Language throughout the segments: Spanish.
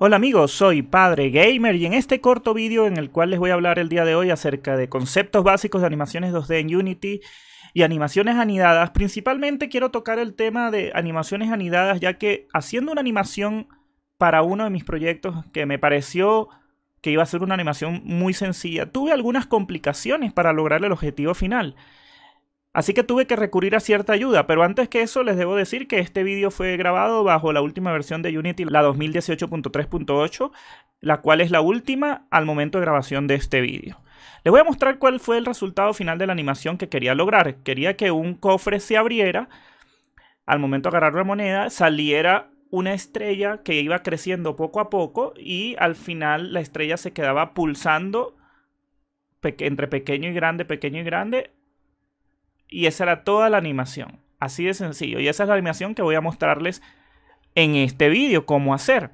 Hola amigos, soy Padre Gamer y en este corto vídeo en el cual les voy a hablar el día de hoy acerca de conceptos básicos de animaciones 2D en Unity y animaciones anidadas, principalmente quiero tocar el tema de animaciones anidadas ya que haciendo una animación para uno de mis proyectos que me pareció que iba a ser una animación muy sencilla, tuve algunas complicaciones para lograr el objetivo final Así que tuve que recurrir a cierta ayuda, pero antes que eso les debo decir que este vídeo fue grabado bajo la última versión de Unity, la 2018.3.8, la cual es la última al momento de grabación de este vídeo. Les voy a mostrar cuál fue el resultado final de la animación que quería lograr. Quería que un cofre se abriera, al momento de agarrar la moneda, saliera una estrella que iba creciendo poco a poco y al final la estrella se quedaba pulsando entre pequeño y grande, pequeño y grande, y esa era toda la animación. Así de sencillo. Y esa es la animación que voy a mostrarles en este vídeo, cómo hacer.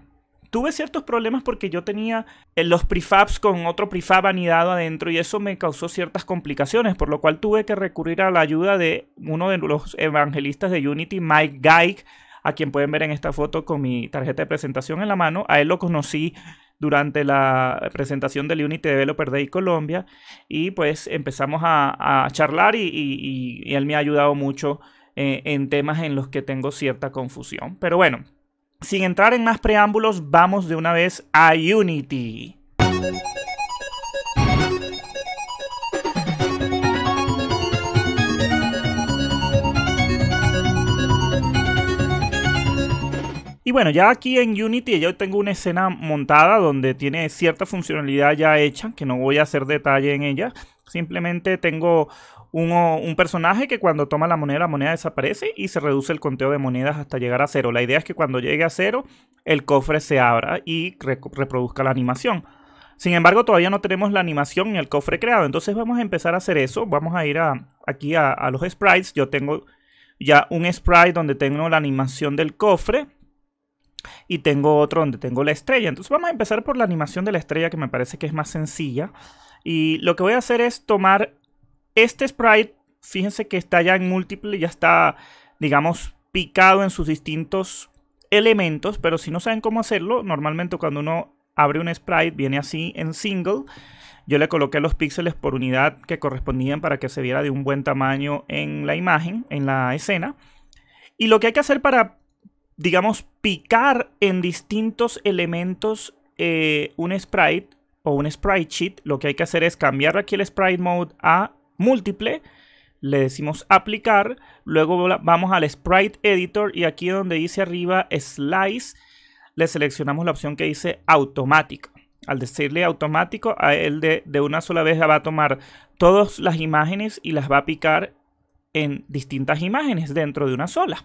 Tuve ciertos problemas porque yo tenía eh, los prefabs con otro prefab anidado adentro y eso me causó ciertas complicaciones, por lo cual tuve que recurrir a la ayuda de uno de los evangelistas de Unity, Mike Geig, a quien pueden ver en esta foto con mi tarjeta de presentación en la mano. A él lo conocí durante la presentación del Unity Developer Day Colombia y pues empezamos a, charlar y, él me ha ayudado mucho eh, en temas en los que tengo cierta confusión. Pero bueno, sin entrar en más preámbulos, vamos de una vez a Unity. bueno, ya aquí en Unity yo tengo una escena montada donde tiene cierta funcionalidad ya hecha, que no voy a hacer detalle en ella. Simplemente tengo un, personaje que cuando toma la moneda, la moneda desaparece y se reduce el conteo de monedas hasta llegar a cero. La idea es que cuando llegue a cero, el cofre se abra y reproduzca la animación. Sin embargo, todavía no tenemos la animación ni el cofre creado. Entonces vamos a empezar a hacer eso. Vamos a ir aquí a los sprites. Yo tengo ya un sprite donde tengo la animación del cofre y tengo otro donde tengo la estrella. Entonces vamos a empezar por la animación de la estrella que me parece que es más sencilla. Y lo que voy a hacer es tomar este sprite, fíjense que está ya en múltiple, ya está, digamos, picado en sus distintos elementos, pero si no saben cómo hacerlo, normalmente cuando uno abre un sprite viene así en single. Yo le coloqué los píxeles por unidad que correspondían para que se viera de un buen tamaño en la imagen, en la escena. Y lo que hay que hacer para digamos, picar en distintos elementos eh, un sprite o un sprite sheet, lo que hay que hacer es cambiar aquí el sprite mode a múltiple, le decimos aplicar, luego vamos al sprite editor y aquí donde dice arriba slice, le seleccionamos la opción que dice automático. Al decirle automático, a él de, de una sola vez va a tomar todas las imágenes y las va a picar en distintas imágenes dentro de una sola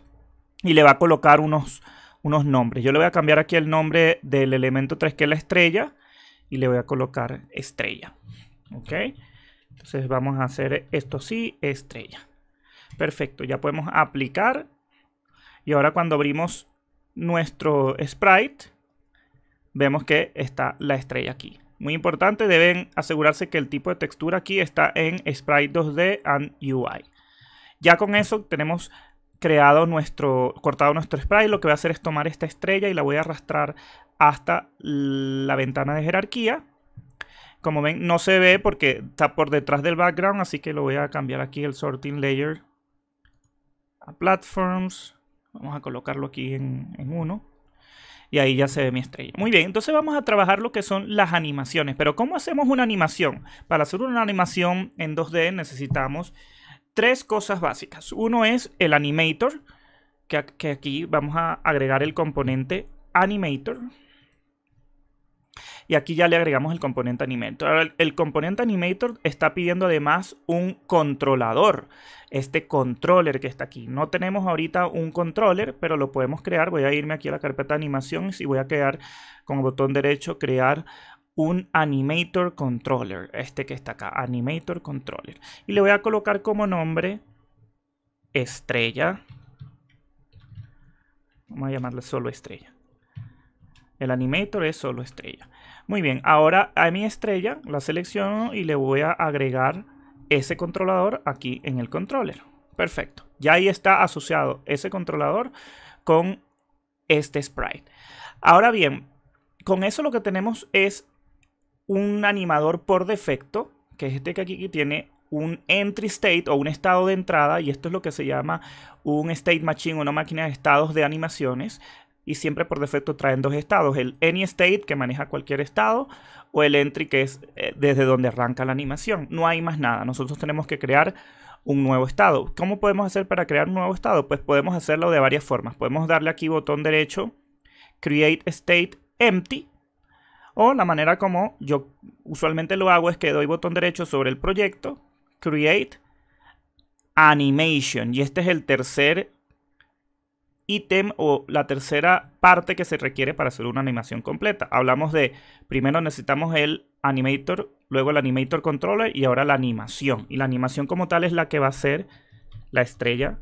y le va a colocar unos, unos nombres. Yo le voy a cambiar aquí el nombre del elemento 3 que es la estrella y le voy a colocar estrella. ¿Ok? Entonces vamos a hacer esto sí, estrella. Perfecto, ya podemos aplicar. Y ahora cuando abrimos nuestro sprite, vemos que está la estrella aquí. Muy importante, deben asegurarse que el tipo de textura aquí está en Sprite 2D and UI. Ya con eso tenemos creado nuestro, cortado nuestro spray, lo que voy a hacer es tomar esta estrella y la voy a arrastrar hasta la ventana de jerarquía. Como ven, no se ve porque está por detrás del background, así que lo voy a cambiar aquí el sorting layer a platforms. Vamos a colocarlo aquí en, en uno. Y ahí ya se ve mi estrella. Muy bien, entonces vamos a trabajar lo que son las animaciones. Pero ¿cómo hacemos una animación? Para hacer una animación en 2D necesitamos tres cosas básicas. Uno es el animator, que, aquí vamos a agregar el componente animator. Y aquí ya le agregamos el componente animator. el, componente animator está pidiendo además un controlador. Este controller que está aquí. No tenemos ahorita un controller, pero lo podemos crear. Voy a irme aquí a la carpeta de animación y voy a crear con el botón derecho crear un Animator Controller, este que está acá, Animator Controller. Y le voy a colocar como nombre estrella. Vamos a llamarle solo estrella. El animator es solo estrella. Muy bien, ahora a mi estrella la selecciono y le voy a agregar ese controlador aquí en el controller. Perfecto. Ya ahí está asociado ese controlador con este sprite. Ahora bien, con eso lo que tenemos es un animador por defecto, que es este que aquí tiene un entry state o un estado de entrada, y esto es lo que se llama un state machine, o una máquina de estados de animaciones, y siempre por defecto traen dos estados, el any state que maneja cualquier estado o el entry que es eh, desde donde arranca la animación. No hay más nada, nosotros tenemos que crear un nuevo estado. ¿Cómo podemos hacer para crear un nuevo estado? Pues podemos hacerlo de varias formas. Podemos darle aquí botón derecho, create state empty o la manera como yo usualmente lo hago es que doy botón derecho sobre el proyecto, Create Animation. Y este es el tercer ítem o la tercera parte que se requiere para hacer una animación completa. Hablamos de, primero necesitamos el animator, luego el animator controller y ahora la animación. Y la animación como tal es la que va a ser la estrella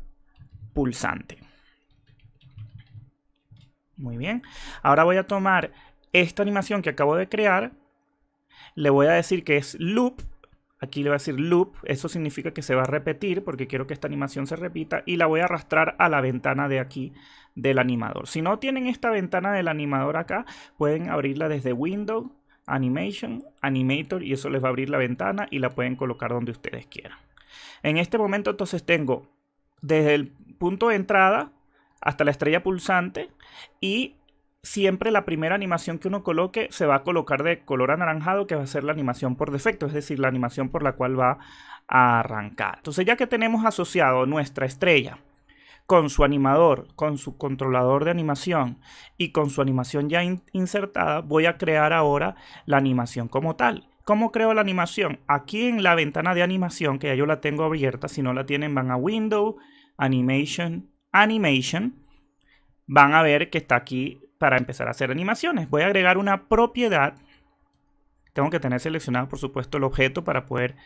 pulsante. Muy bien. Ahora voy a tomar esta animación que acabo de crear, le voy a decir que es loop. Aquí le voy a decir loop. Eso significa que se va a repetir porque quiero que esta animación se repita. Y la voy a arrastrar a la ventana de aquí del animador. Si no tienen esta ventana del animador acá, pueden abrirla desde Windows, Animation, Animator. Y eso les va a abrir la ventana y la pueden colocar donde ustedes quieran. En este momento entonces tengo desde el punto de entrada hasta la estrella pulsante y siempre la primera animación que uno coloque se va a colocar de color anaranjado, que va a ser la animación por defecto, es decir, la animación por la cual va a arrancar. Entonces ya que tenemos asociado nuestra estrella con su animador, con su controlador de animación y con su animación ya insertada, voy a crear ahora la animación como tal. ¿Cómo creo la animación? Aquí en la ventana de animación, que ya yo la tengo abierta, si no la tienen van a Window, Animation, Animation, van a ver que está aquí para empezar a hacer animaciones. Voy a agregar una propiedad. Tengo que tener seleccionado, por supuesto, el objeto para poder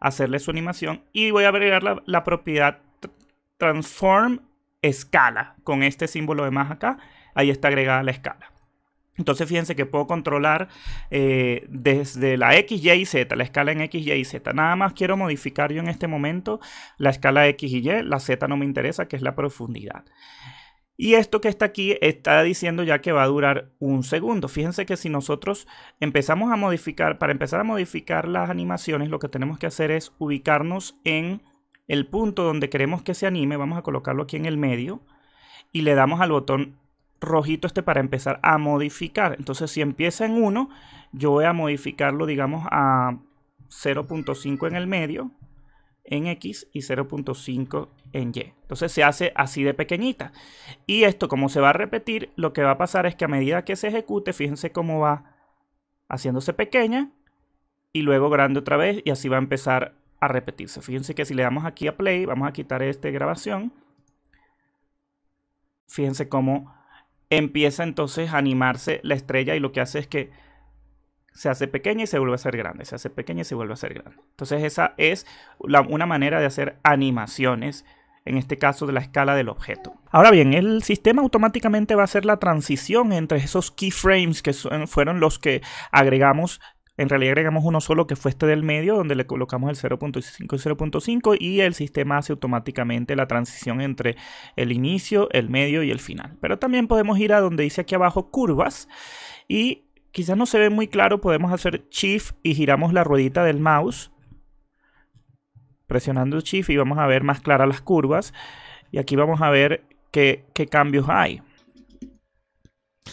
hacerle su animación. Y voy a agregar la, propiedad transform escala con este símbolo de más acá. Ahí está agregada la escala. Entonces fíjense que puedo controlar eh, desde la X, Y y Z, la escala en X, Y y Z. Nada más quiero modificar yo en este momento la escala X y Y, la Z no me interesa, que es la profundidad. Y esto que está aquí está diciendo ya que va a durar un segundo. Fíjense que si nosotros empezamos a modificar, para empezar a modificar las animaciones, lo que tenemos que hacer es ubicarnos en el punto donde queremos que se anime. Vamos a colocarlo aquí en el medio y le damos al botón rojito este para empezar a modificar. Entonces si empieza en 1, yo voy a modificarlo digamos a 0.5 en el medio en X y 0.5 en Y. Entonces se hace así de pequeñita. Y esto como se va a repetir, lo que va a pasar es que a medida que se ejecute, fíjense cómo va haciéndose pequeña y luego grande otra vez y así va a empezar a repetirse. Fíjense que si le damos aquí a play, vamos a quitar este grabación. Fíjense cómo empieza entonces a animarse la estrella y lo que hace es que se hace pequeña y se vuelve a hacer grande, se hace pequeña y se vuelve a hacer grande. Entonces esa es una manera de hacer animaciones, en este caso de la escala del objeto. Ahora bien, el sistema automáticamente va a hacer la transición entre esos keyframes que fueron los que agregamos en realidad agregamos uno solo que fue este del medio, donde le colocamos el 0.5 y 0.5 y el sistema hace automáticamente la transición entre el inicio, el medio y el final. Pero también podemos ir a donde dice aquí abajo curvas y Quizás no se ve muy claro, podemos hacer Shift y giramos la ruedita del mouse. Presionando Shift y vamos a ver más claras las curvas. Y aquí vamos a ver qué, cambios hay.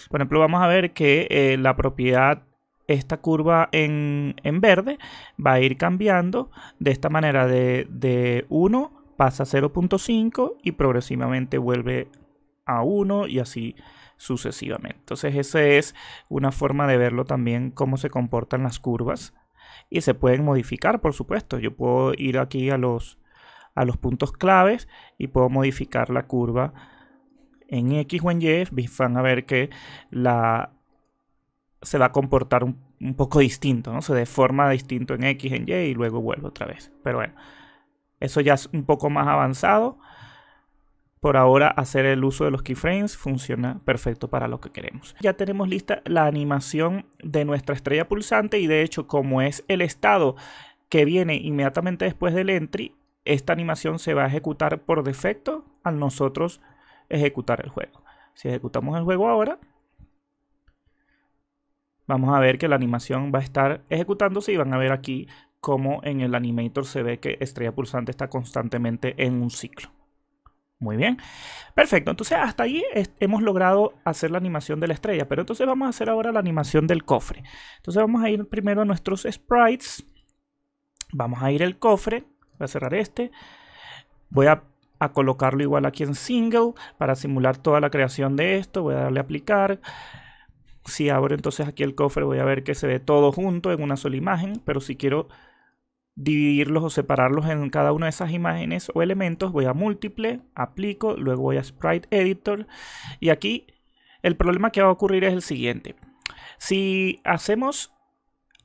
Por ejemplo, vamos a ver que eh, la propiedad, esta curva en, verde, va a ir cambiando de esta manera de, de 1 pasa a 0.5 y progresivamente vuelve a 1 y así sucesivamente. Entonces esa es una forma de verlo también cómo se comportan las curvas y se pueden modificar, por supuesto. Yo puedo ir aquí a los, a los puntos claves y puedo modificar la curva en X o en Y. Van a ver que la, se va a comportar un, poco distinto, ¿no? Se deforma distinto en X, en Y y luego vuelve otra vez. Pero bueno, eso ya es un poco más avanzado. Por ahora hacer el uso de los keyframes funciona perfecto para lo que queremos. Ya tenemos lista la animación de nuestra estrella pulsante y de hecho como es el estado que viene inmediatamente después del entry, esta animación se va a ejecutar por defecto al nosotros ejecutar el juego. Si ejecutamos el juego ahora, vamos a ver que la animación va a estar ejecutándose y van a ver aquí como en el animator se ve que estrella pulsante está constantemente en un ciclo. Muy bien. Perfecto. Entonces hasta ahí hemos logrado hacer la animación de la estrella. Pero entonces vamos a hacer ahora la animación del cofre. Entonces vamos a ir primero a nuestros sprites. Vamos a ir al cofre. Voy a cerrar este. Voy a, a colocarlo igual aquí en single para simular toda la creación de esto. Voy a darle a aplicar. Si abro entonces aquí el cofre voy a ver que se ve todo junto en una sola imagen. Pero si quiero dividirlos o separarlos en cada una de esas imágenes o elementos, voy a múltiple, aplico, luego voy a Sprite Editor y aquí el problema que va a ocurrir es el siguiente. Si hacemos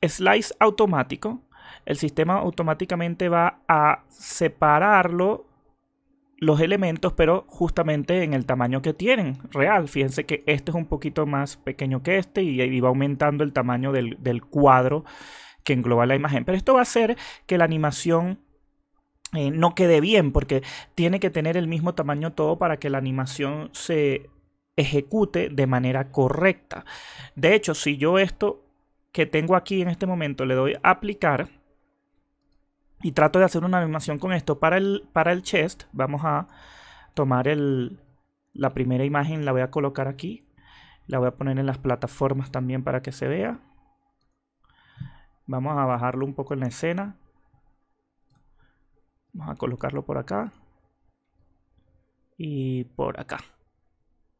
slice automático, el sistema automáticamente va a separarlo los elementos, pero justamente en el tamaño que tienen real. Fíjense que este es un poquito más pequeño que este y, va aumentando el tamaño del, del cuadro que engloba la imagen. Pero esto va a hacer que la animación eh, no quede bien porque tiene que tener el mismo tamaño todo para que la animación se ejecute de manera correcta. De hecho, si yo esto que tengo aquí en este momento le doy a aplicar y trato de hacer una animación con esto para el, para el chest, vamos a tomar la primera imagen, la voy a colocar aquí, la voy a poner en las plataformas también para que se vea. Vamos a bajarlo un poco en la escena. Vamos a colocarlo por acá. Y por acá.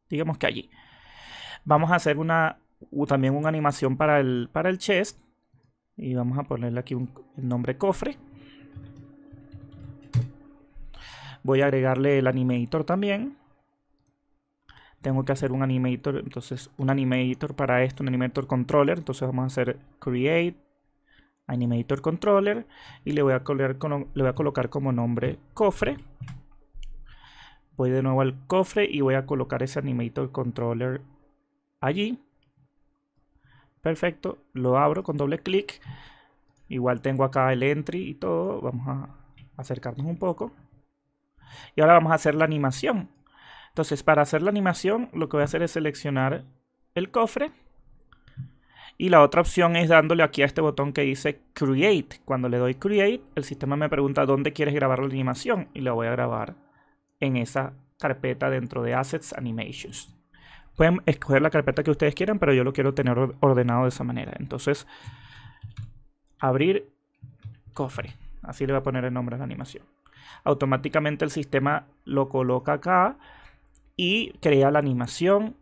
Digamos que allí. Vamos a hacer una también una animación para el, para el chest. Y vamos a ponerle aquí un, el nombre cofre. Voy a agregarle el animator también. Tengo que hacer un animator, entonces un animator para esto, un animator controller. Entonces vamos a hacer create Animator Controller y le voy a, colocar, como nombre cofre. Voy de nuevo al cofre y voy a colocar ese Animator Controller allí. Perfecto, lo abro con doble clic. Igual tengo acá el entry y todo. Vamos a acercarnos un poco. Y ahora vamos a hacer la animación. Entonces, para hacer la animación, lo que voy a hacer es seleccionar el cofre y la otra opción es dándole aquí a este botón que dice Create. Cuando le doy Create, el sistema me pregunta dónde quieres grabar la animación y la voy a grabar en esa carpeta dentro de Assets Animations. Pueden escoger la carpeta que ustedes quieran, pero yo lo quiero tener ordenado de esa manera. Entonces, abrir cofre. Así le voy a poner el nombre a la animación. Automáticamente el sistema lo coloca acá y crea la animación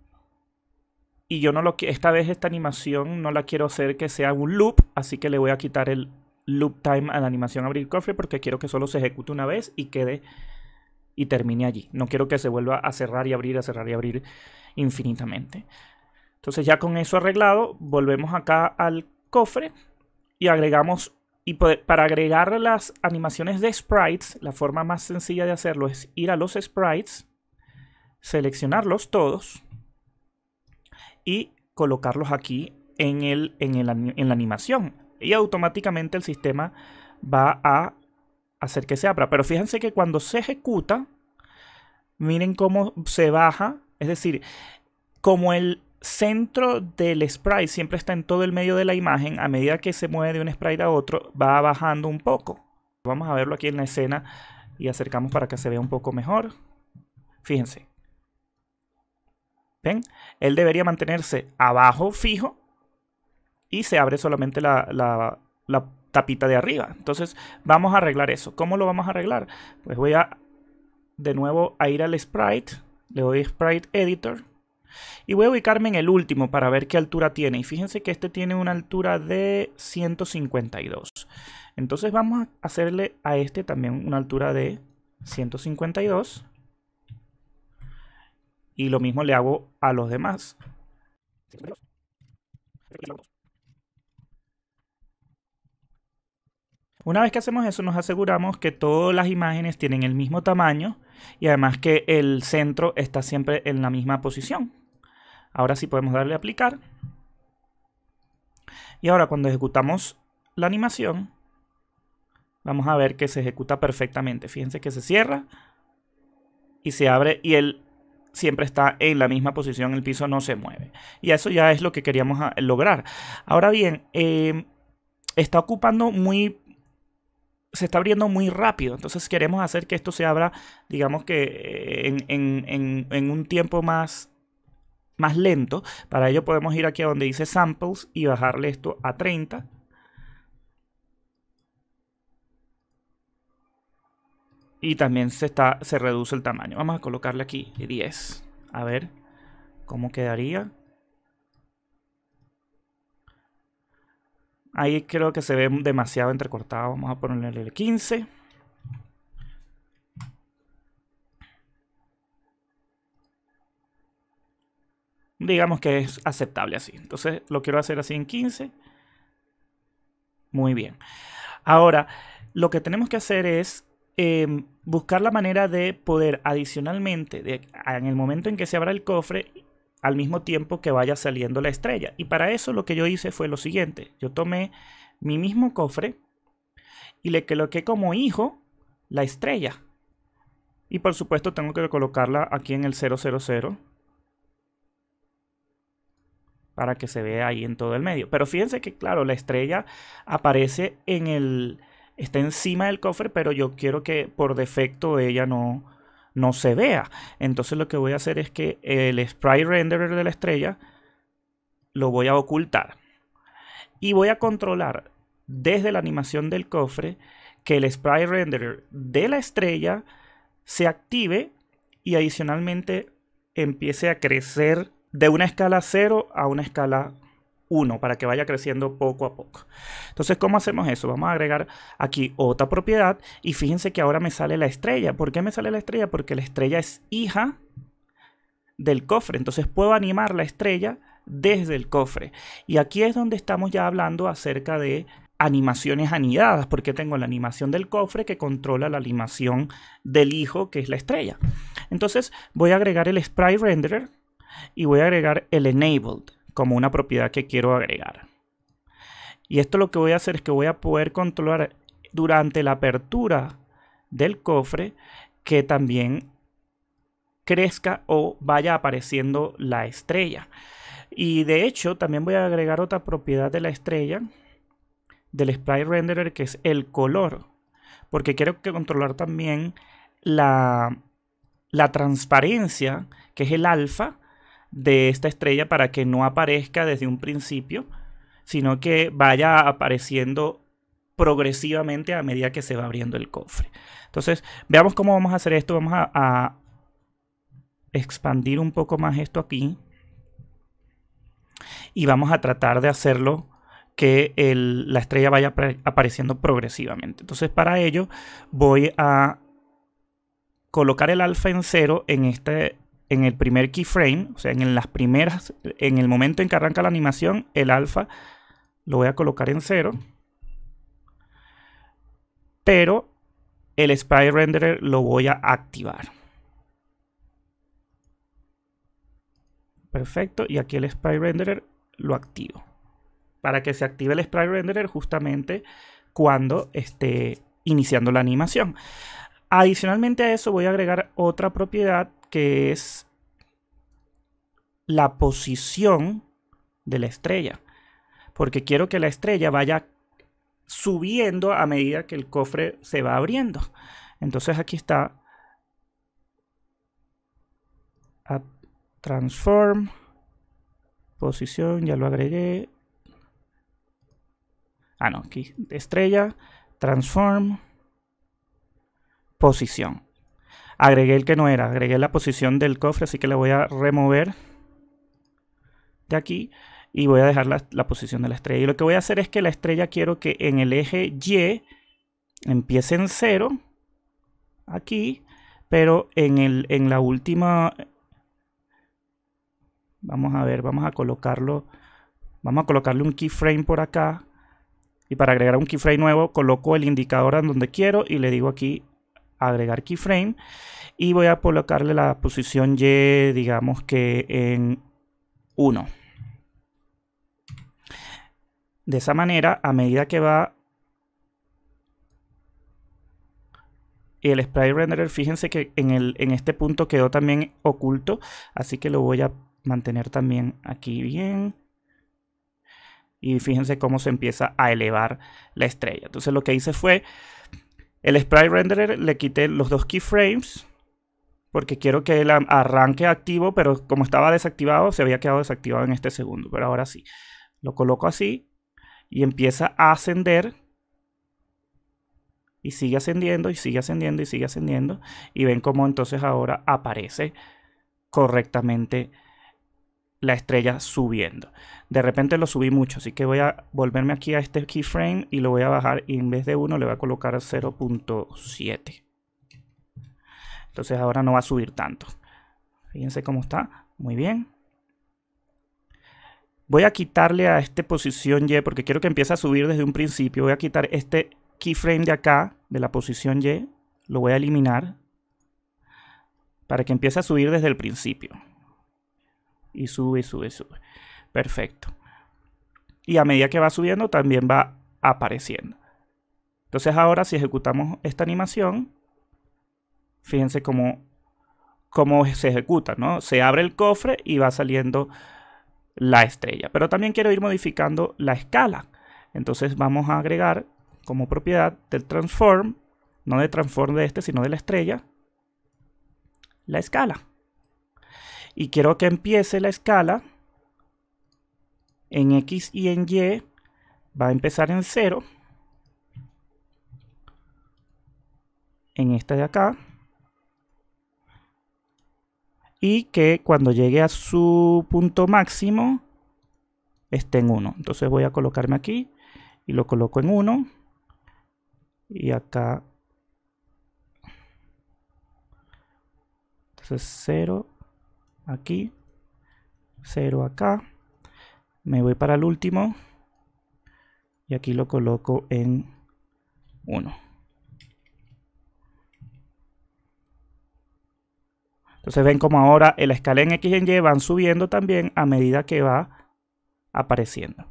y yo no lo esta vez esta animación no la quiero hacer que sea un loop, así que le voy a quitar el loop time a la animación abrir cofre porque quiero que solo se ejecute una vez y quede y termine allí. No quiero que se vuelva a cerrar y abrir, a cerrar y abrir infinitamente. Entonces ya con eso arreglado, volvemos acá al cofre y agregamos y para agregar las animaciones de sprites, la forma más sencilla de hacerlo es ir a los sprites, seleccionarlos todos y colocarlos aquí en, el, en, la animación. Y automáticamente el sistema va a hacer que se abra. Pero fíjense que cuando se ejecuta, miren cómo se baja. Es decir, como el centro del sprite siempre está en todo el medio de la imagen, a medida que se mueve de un sprite a otro, va bajando un poco. Vamos a verlo aquí en la escena y acercamos para que se vea un poco mejor. Fíjense. ¿Ven? Él debería mantenerse abajo fijo y se abre solamente la, tapita de arriba. Entonces vamos a arreglar eso. ¿Cómo lo vamos a arreglar? Pues voy a de nuevo a ir al sprite. Le doy sprite editor. Y voy a ubicarme en el último para ver qué altura tiene. Y fíjense que este tiene una altura de 152. Entonces vamos a hacerle a este también una altura de 152. Y lo mismo le hago a los demás. Una vez que hacemos eso nos aseguramos que todas las imágenes tienen el mismo tamaño y además que el centro está siempre en la misma posición. Ahora sí podemos darle a aplicar. Y ahora cuando ejecutamos la animación, vamos a ver que se ejecuta perfectamente. Fíjense que se cierra y se abre y el siempre está en la misma posición, el piso no se mueve. Y eso ya es lo que queríamos ah, lograr. Ahora bien, em, está ocupando muy... Se está abriendo muy rápido, entonces queremos hacer que esto se abra, digamos que eh, en, un tiempo más, más lento. Para ello podemos ir aquí a donde dice samples y bajarle esto a 30 Y también se, está, se reduce el tamaño. Vamos a colocarle aquí 10. A ver cómo quedaría. Ahí creo que se ve demasiado entrecortado. Vamos a ponerle el 15. Digamos que es aceptable así. Entonces lo quiero hacer así en 15. Muy bien. Ahora, lo que tenemos que hacer es Em, buscar la manera de poder adicionalmente, de, en el momento en que se abra el cofre, al mismo tiempo que vaya saliendo la estrella. Y para eso lo que yo hice fue lo siguiente. Yo tomé mi mismo cofre y le coloqué como hijo la estrella. Y por supuesto tengo que colocarla aquí en el 000 para que se vea ahí en todo el medio. Pero fíjense que claro, la estrella aparece en el está encima del cofre, pero yo quiero que por defecto ella no, no se vea. Entonces lo que voy a hacer es que el sprite renderer de la estrella lo voy a ocultar. Y voy a controlar desde la animación del cofre que el sprite renderer de la estrella se active y adicionalmente empiece a crecer de una escala 0 a una escala para que vaya creciendo poco a poco. Entonces, ¿cómo hacemos eso? Vamos a agregar aquí otra propiedad y fíjense que ahora me sale la estrella. ¿Por qué me sale la estrella? Porque la estrella es hija del cofre. Entonces puedo animar la estrella desde el cofre. Y aquí es donde estamos ya hablando acerca de animaciones anidadas, porque tengo la animación del cofre que controla la animación del hijo, que es la estrella. Entonces voy a agregar el sprite renderer y voy a agregar el enabled como una propiedad que quiero agregar. Y esto lo que voy a hacer es que voy a poder controlar durante la apertura del cofre que también crezca o vaya apareciendo la estrella. Y de hecho también voy a agregar otra propiedad de la estrella del Sprite Renderer que es el color. Porque quiero que controlar también la, la transparencia que es el alfa de esta estrella para que no aparezca desde un principio, sino que vaya apareciendo progresivamente a medida que se va abriendo el cofre. Entonces, veamos cómo vamos a hacer esto. Vamos a, expandir un poco más esto aquí. Y vamos a tratar de hacerlo que la estrella vaya apareciendo progresivamente. Entonces, para ello voy a colocar el alfa en cero en este en el primer keyframe, o sea, en las primeras, en el momento en que arranca la animación, el alfa lo voy a colocar en cero. Pero el sprite renderer lo voy a activar. Perfecto, y aquí el sprite renderer lo activo. Para que se active el sprite renderer justamente cuando esté iniciando la animación. Adicionalmente a eso voy a agregar otra propiedad que es la posición de la estrella. Porque quiero que la estrella vaya subiendo a medida que el cofre se va abriendo. Entonces aquí está. transform. Posición, ya lo agregué. Ah, no, aquí. Estrella. Transform. Posición. Agregué el que no era, agregué la posición del cofre, así que le voy a remover de aquí y voy a dejar la, posición de la estrella. Y lo que voy a hacer es que la estrella quiero que en el eje Y empiece en cero, aquí, pero en, el, en la última... Vamos a ver, vamos a colocarlo... Vamos a colocarle un keyframe por acá. Y para agregar un keyframe nuevo, coloco el indicador en donde quiero y le digo aquí agregar keyframe y voy a colocarle la posición Y, digamos que en 1. De esa manera, a medida que va y el spray renderer, fíjense que en, el, en este punto quedó también oculto, así que lo voy a mantener también aquí bien. Y fíjense cómo se empieza a elevar la estrella. Entonces lo que hice fue el Sprite Renderer le quité los dos keyframes porque quiero que él arranque activo, pero como estaba desactivado, se había quedado desactivado en este segundo, pero ahora sí. Lo coloco así y empieza a ascender y sigue ascendiendo y sigue ascendiendo y sigue ascendiendo y ven cómo entonces ahora aparece correctamente la estrella subiendo. De repente lo subí mucho, así que voy a volverme aquí a este keyframe y lo voy a bajar y en vez de 1 le voy a colocar 0.7. Entonces ahora no va a subir tanto. Fíjense cómo está. Muy bien. Voy a quitarle a esta posición Y porque quiero que empiece a subir desde un principio. Voy a quitar este keyframe de acá, de la posición Y. Lo voy a eliminar para que empiece a subir desde el principio y sube, sube, sube. Perfecto. Y a medida que va subiendo también va apareciendo. Entonces ahora si ejecutamos esta animación, fíjense cómo, cómo se ejecuta, ¿no? Se abre el cofre y va saliendo la estrella. Pero también quiero ir modificando la escala. Entonces vamos a agregar como propiedad del transform, no de transform de este, sino de la estrella, la escala y quiero que empiece la escala en X y en Y va a empezar en 0 en esta de acá y que cuando llegue a su punto máximo esté en 1 entonces voy a colocarme aquí y lo coloco en 1 y acá entonces 0 aquí, 0 acá, me voy para el último y aquí lo coloco en 1. Entonces ven como ahora la escala en X y en Y van subiendo también a medida que va apareciendo.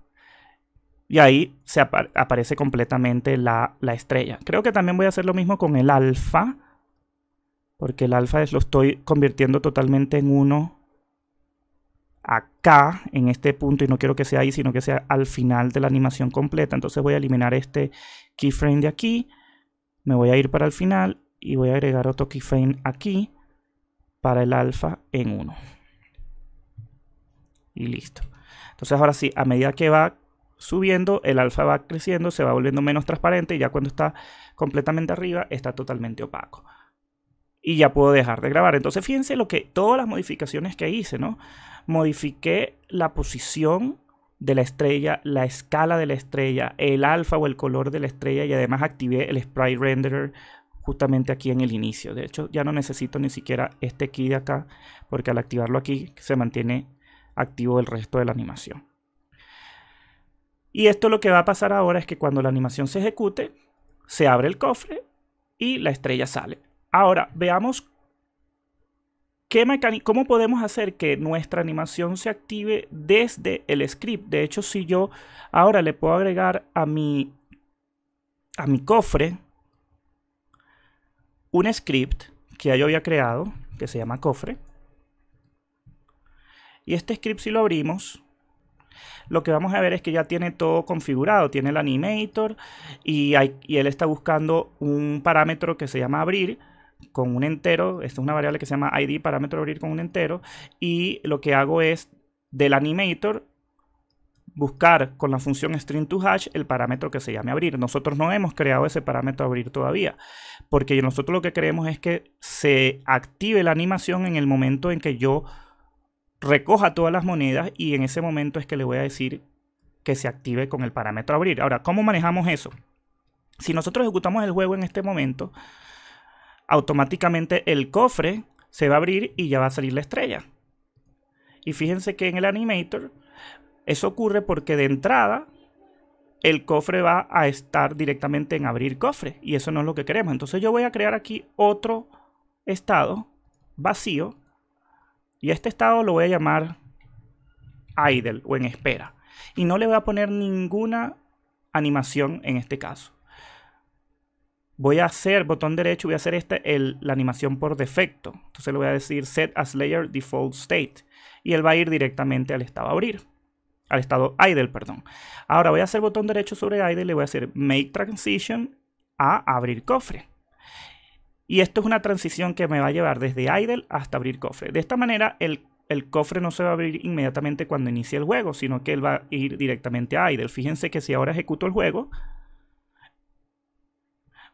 Y ahí se aparece completamente la, la estrella. Creo que también voy a hacer lo mismo con el alfa porque el alfa lo estoy convirtiendo totalmente en 1 acá, en este punto, y no quiero que sea ahí, sino que sea al final de la animación completa. Entonces voy a eliminar este keyframe de aquí, me voy a ir para el final y voy a agregar otro keyframe aquí para el alfa en 1. Y listo. Entonces ahora sí, a medida que va subiendo, el alfa va creciendo, se va volviendo menos transparente y ya cuando está completamente arriba está totalmente opaco y ya puedo dejar de grabar. Entonces fíjense lo que todas las modificaciones que hice, ¿no? Modifiqué la posición de la estrella, la escala de la estrella, el alfa o el color de la estrella y además activé el sprite renderer justamente aquí en el inicio. De hecho, ya no necesito ni siquiera este key de acá porque al activarlo aquí se mantiene activo el resto de la animación. Y esto lo que va a pasar ahora es que cuando la animación se ejecute, se abre el cofre y la estrella sale. Ahora, veamos qué cómo podemos hacer que nuestra animación se active desde el script. De hecho, si yo ahora le puedo agregar a mi, a mi cofre un script que ya yo había creado, que se llama cofre. Y este script si lo abrimos, lo que vamos a ver es que ya tiene todo configurado, tiene el animator y él está buscando un parámetro que se llama abrir con un entero, esta es una variable que se llama id parámetro abrir con un entero, y lo que hago es del animator buscar con la función string to hash el parámetro que se llame abrir. Nosotros no hemos creado ese parámetro abrir todavía, porque nosotros lo que queremos es que se active la animación en el momento en que yo recoja todas las monedas y en ese momento es que le voy a decir que se active con el parámetro abrir. Ahora, ¿cómo manejamos eso? Si nosotros ejecutamos el juego en este momento, automáticamente el cofre se va a abrir y ya va a salir la estrella. Y fíjense que en el animator eso ocurre porque de entrada el cofre va a estar directamente en abrir cofre y eso no es lo que queremos. Entonces yo voy a crear aquí otro estado vacío y este estado lo voy a llamar idle o en espera y no le voy a poner ninguna animación en este caso voy a hacer, botón derecho, voy a hacer este el, la animación por defecto. Entonces le voy a decir set as layer default state. Y él va a ir directamente al estado abrir. Al estado idle, perdón. Ahora voy a hacer botón derecho sobre idle, le voy a hacer make transition a abrir cofre. Y esto es una transición que me va a llevar desde idle hasta abrir cofre. De esta manera el, el cofre no se va a abrir inmediatamente cuando inicie el juego, sino que él va a ir directamente a idle. Fíjense que si ahora ejecuto el juego,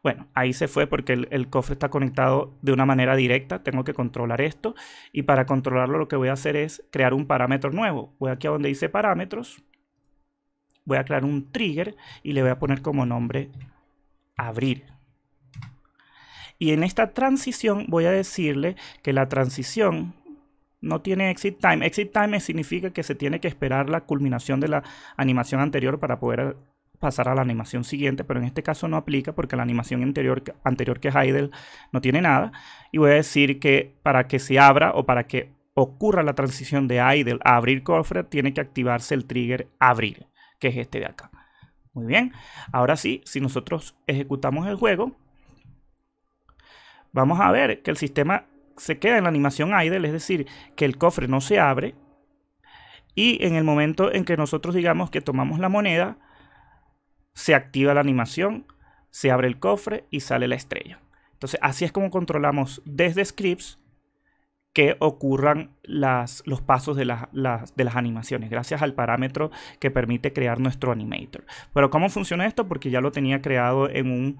bueno, ahí se fue porque el, cofre está conectado de una manera directa. Tengo que controlar esto. Y para controlarlo lo que voy a hacer es crear un parámetro nuevo. Voy aquí a donde dice parámetros. Voy a crear un trigger y le voy a poner como nombre abrir. Y en esta transición voy a decirle que la transición no tiene exit time. Exit time significa que se tiene que esperar la culminación de la animación anterior para poder pasar a la animación siguiente, pero en este caso no aplica porque la animación anterior, anterior que es idle no tiene nada. Y voy a decir que para que se abra o para que ocurra la transición de idle a abrir cofre, tiene que activarse el trigger abrir, que es este de acá. Muy bien, ahora sí, si nosotros ejecutamos el juego, vamos a ver que el sistema se queda en la animación idle, es decir, que el cofre no se abre. Y en el momento en que nosotros digamos que tomamos la moneda, se activa la animación, se abre el cofre y sale la estrella. Entonces, así es como controlamos desde scripts que ocurran los pasos de las, de las animaciones, gracias al parámetro que permite crear nuestro animator. Pero ¿cómo funciona esto? Porque ya lo tenía creado en un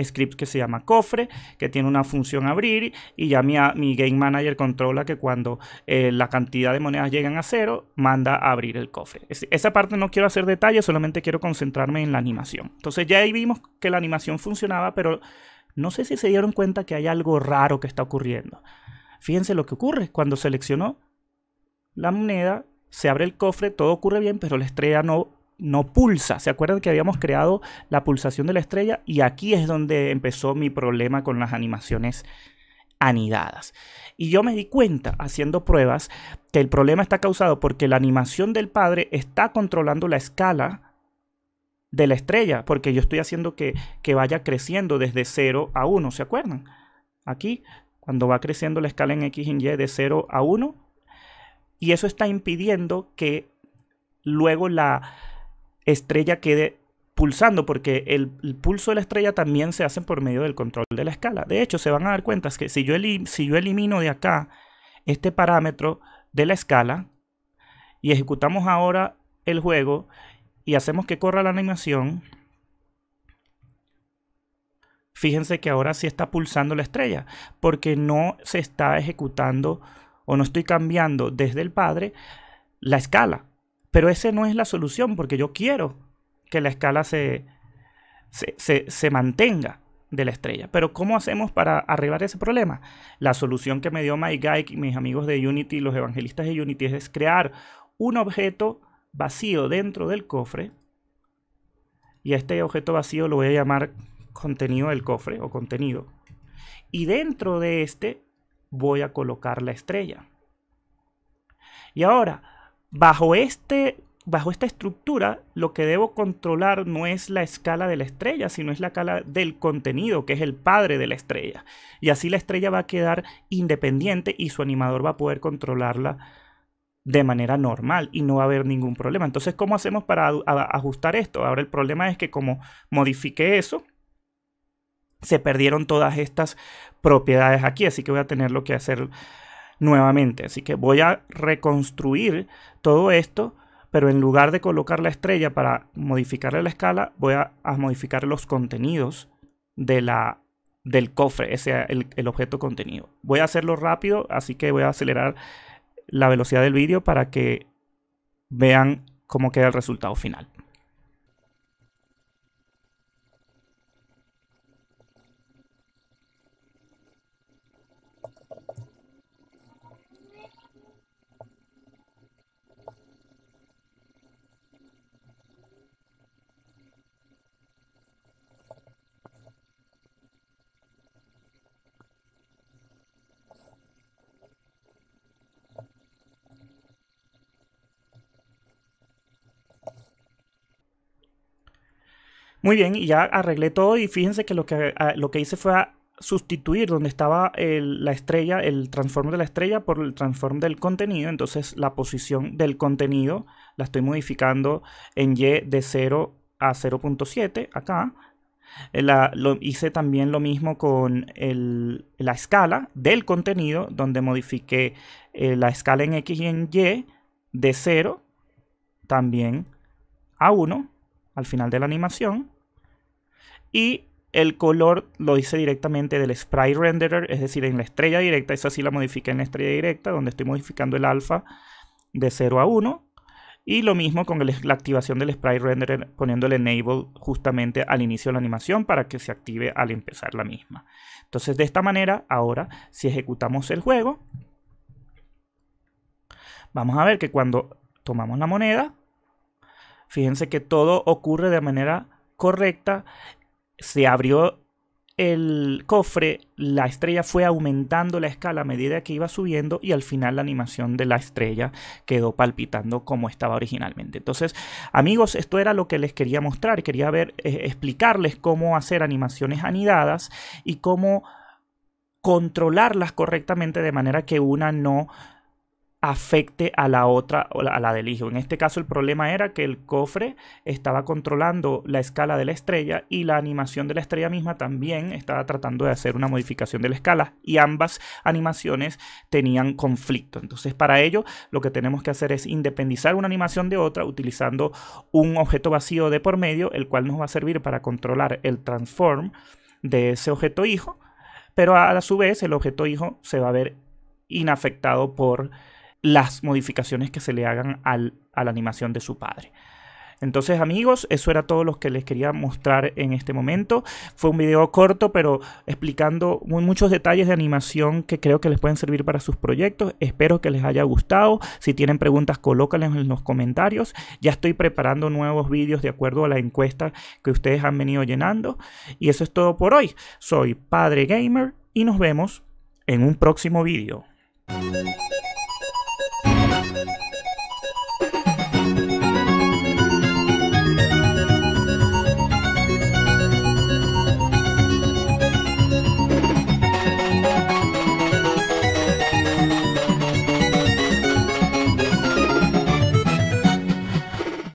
script que se llama cofre, que tiene una función abrir y ya mi, mi game manager controla que cuando eh, la cantidad de monedas llegan a cero, manda a abrir el cofre. esa parte no quiero hacer detalles, solamente quiero concentrarme en la animación. Entonces ya ahí vimos que la animación funcionaba, pero no sé si se dieron cuenta que hay algo raro que está ocurriendo. Fíjense lo que ocurre cuando seleccionó la moneda, se abre el cofre, todo ocurre bien, pero la estrella no no pulsa. ¿Se acuerdan que habíamos creado la pulsación de la estrella? Y aquí es donde empezó mi problema con las animaciones anidadas. Y yo me di cuenta haciendo pruebas que el problema está causado porque la animación del padre está controlando la escala de la estrella, porque yo estoy haciendo que, que vaya creciendo desde 0 a 1, ¿se acuerdan? Aquí, cuando va creciendo la escala en X y en Y de 0 a 1, y eso está impidiendo que luego la, estrella quede pulsando, porque el, pulso de la estrella también se hace por medio del control de la escala. De hecho, se van a dar cuenta que si yo, si yo elimino de acá este parámetro de la escala y ejecutamos ahora el juego y hacemos que corra la animación, fíjense que ahora sí está pulsando la estrella, porque no se está ejecutando o no estoy cambiando desde el padre la escala. Pero esa no es la solución, porque yo quiero que la escala se, se, mantenga de la estrella. Pero ¿cómo hacemos para arreglar ese problema? La solución que me dio Mike Geig y mis amigos de Unity, los evangelistas de Unity, es crear un objeto vacío dentro del cofre. Y a este objeto vacío lo voy a llamar contenido del cofre o contenido. Y dentro de este voy a colocar la estrella. Y ahora, Bajo, este, bajo esta estructura, lo que debo controlar no es la escala de la estrella, sino es la escala del contenido, que es el padre de la estrella. Y así la estrella va a quedar independiente y su animador va a poder controlarla de manera normal y no va a haber ningún problema. Entonces, ¿cómo hacemos para ajustar esto? Ahora el problema es que como modifique eso, se perdieron todas estas propiedades aquí, así que voy a tener lo que hacer nuevamente. Así que voy a reconstruir todo esto, pero en lugar de colocar la estrella para modificarle la escala, voy a, modificar los contenidos de la, del cofre, ese el objeto contenido. Voy a hacerlo rápido, así que voy a acelerar la velocidad del vídeo para que vean cómo queda el resultado final. Muy bien, y ya arreglé todo y fíjense que lo que, ah, lo que hice fue sustituir donde estaba la estrella, el transform de la estrella por el transform del contenido. Entonces la posición del contenido la estoy modificando en Y de 0 a 0.7 acá. Eh, lo, hice también lo mismo con la escala del contenido, donde modifiqué eh, la escala en X y en Y de 0 también a 1 al final de la animación. Y el color lo hice directamente del sprite renderer, es decir, en la estrella directa, esa sí la modifiqué en la estrella directa, donde estoy modificando el alfa de 0 a 1. Y lo mismo con la activación del sprite renderer, poniéndole enable justamente al inicio de la animación para que se active al empezar la misma. Entonces, de esta manera, ahora si ejecutamos el juego, vamos a ver que cuando tomamos la moneda, fíjense que todo ocurre de manera correcta se abrió el cofre, la estrella fue aumentando la escala a medida que iba subiendo y al final la animación de la estrella quedó palpitando como estaba originalmente. Entonces, amigos, esto era lo que les quería mostrar. Quería ver, eh, explicarles cómo hacer animaciones anidadas y cómo controlarlas correctamente de manera que una no afecte a la otra, a la del hijo. En este caso el problema era que el cofre estaba controlando la escala de la estrella y la animación de la estrella misma también estaba tratando de hacer una modificación de la escala y ambas animaciones tenían conflicto. Entonces para ello lo que tenemos que hacer es independizar una animación de otra utilizando un objeto vacío de por medio, el cual nos va a servir para controlar el transform de ese objeto hijo, pero a, a su vez el objeto hijo se va a ver inafectado por las modificaciones que se le hagan a la animación de su padre. Entonces amigos, eso era todo lo que les quería mostrar en este momento. Fue un video corto, pero explicando muchos detalles de animación que creo que les pueden servir para sus proyectos. Espero que les haya gustado. Si tienen preguntas, colócalas en los comentarios. Ya estoy preparando nuevos vídeos de acuerdo a la encuesta que ustedes han venido llenando. Y eso es todo por hoy. Soy Padre Gamer y nos vemos en un próximo vídeo.